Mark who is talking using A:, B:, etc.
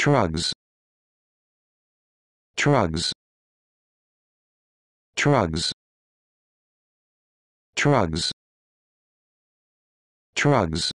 A: Trugs. Trugs. Trugs. Trugs. Trugs.